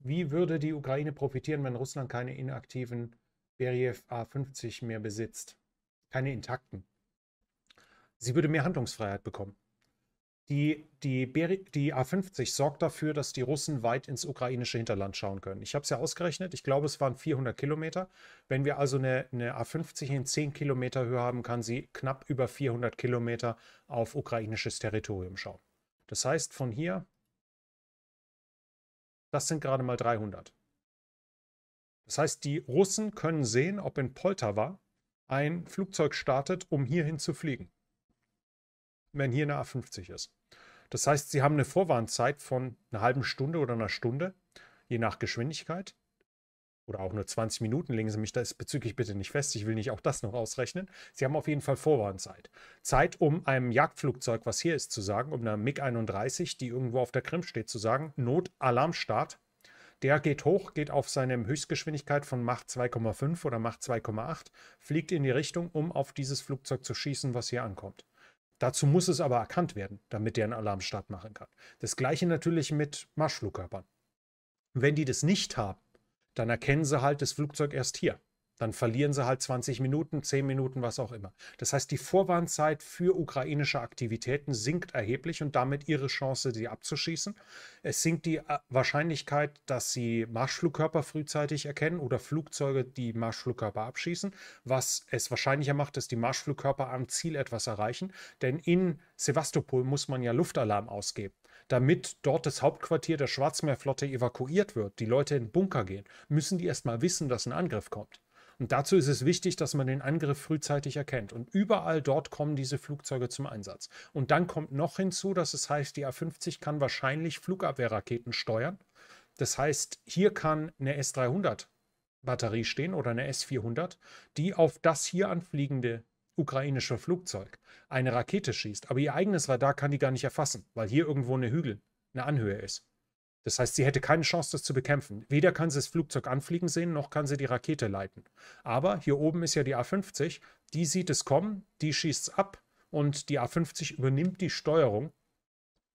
Wie würde die Ukraine profitieren, wenn Russland keine inaktiven Beriev A50 mehr besitzt? Keine intakten. Sie würde mehr Handlungsfreiheit bekommen. Die, die, die, A50 sorgt dafür, dass die Russen weit ins ukrainische Hinterland schauen können. Ich habe es ja ausgerechnet, ich glaube, es waren 400 Kilometer. Wenn wir also eine, eine A50 in 10 Kilometer Höhe haben, kann sie knapp über 400 Kilometer auf ukrainisches Territorium schauen. Das heißt, von hier das sind gerade mal 300. Das heißt, die Russen können sehen, ob in Poltawa ein Flugzeug startet, um hierhin zu fliegen. Wenn hier eine A50 ist. Das heißt, sie haben eine Vorwarnzeit von einer halben Stunde oder einer Stunde, je nach Geschwindigkeit oder auch nur 20 Minuten, legen Sie mich das bezüglich bitte nicht fest, ich will nicht auch das noch ausrechnen. Sie haben auf jeden Fall Vorwarnzeit. Zeit, um einem Jagdflugzeug, was hier ist, zu sagen, um einer MiG-31, die irgendwo auf der Krim steht, zu sagen, Not, Alarmstart. Der geht hoch, geht auf seine Höchstgeschwindigkeit von Macht 2,5 oder Macht 2,8, fliegt in die Richtung, um auf dieses Flugzeug zu schießen, was hier ankommt. Dazu muss es aber erkannt werden, damit der einen Alarmstart machen kann. Das gleiche natürlich mit Marschflugkörpern. Wenn die das nicht haben, dann erkennen sie halt das Flugzeug erst hier. Dann verlieren sie halt 20 Minuten, 10 Minuten, was auch immer. Das heißt, die Vorwarnzeit für ukrainische Aktivitäten sinkt erheblich und damit ihre Chance, sie abzuschießen. Es sinkt die äh, Wahrscheinlichkeit, dass sie Marschflugkörper frühzeitig erkennen oder Flugzeuge, die Marschflugkörper abschießen, was es wahrscheinlicher macht, dass die Marschflugkörper am Ziel etwas erreichen. Denn in Sevastopol muss man ja Luftalarm ausgeben damit dort das Hauptquartier der Schwarzmeerflotte evakuiert wird, die Leute in Bunker gehen, müssen die erstmal wissen, dass ein Angriff kommt. Und dazu ist es wichtig, dass man den Angriff frühzeitig erkennt. Und überall dort kommen diese Flugzeuge zum Einsatz. Und dann kommt noch hinzu, dass es heißt, die A50 kann wahrscheinlich Flugabwehrraketen steuern. Das heißt, hier kann eine S300 Batterie stehen oder eine S400, die auf das hier anfliegende ukrainische Flugzeug eine Rakete schießt, aber ihr eigenes Radar kann die gar nicht erfassen, weil hier irgendwo eine Hügel, eine Anhöhe ist. Das heißt, sie hätte keine Chance, das zu bekämpfen. Weder kann sie das Flugzeug anfliegen sehen, noch kann sie die Rakete leiten. Aber hier oben ist ja die A50, die sieht es kommen, die schießt es ab und die A50 übernimmt die Steuerung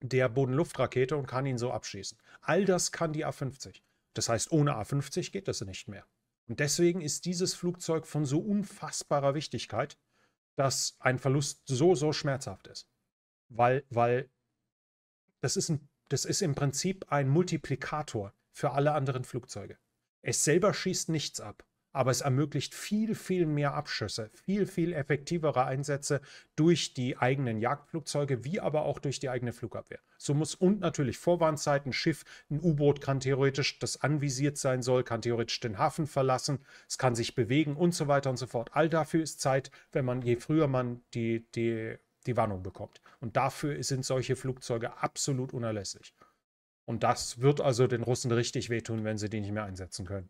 der Bodenluftrakete und kann ihn so abschießen. All das kann die A50. Das heißt, ohne A50 geht das nicht mehr. Und deswegen ist dieses Flugzeug von so unfassbarer Wichtigkeit, dass ein Verlust so, so schmerzhaft ist. Weil, weil das ist, ein, das ist im Prinzip ein Multiplikator für alle anderen Flugzeuge. Es selber schießt nichts ab aber es ermöglicht viel, viel mehr Abschüsse, viel, viel effektivere Einsätze durch die eigenen Jagdflugzeuge, wie aber auch durch die eigene Flugabwehr. So muss und natürlich Vorwarnzeit, ein Schiff, ein U-Boot kann theoretisch, das anvisiert sein soll, kann theoretisch den Hafen verlassen, es kann sich bewegen und so weiter und so fort. All dafür ist Zeit, wenn man, je früher man die, die, die Warnung bekommt. Und dafür sind solche Flugzeuge absolut unerlässlich. Und das wird also den Russen richtig wehtun, wenn sie die nicht mehr einsetzen können.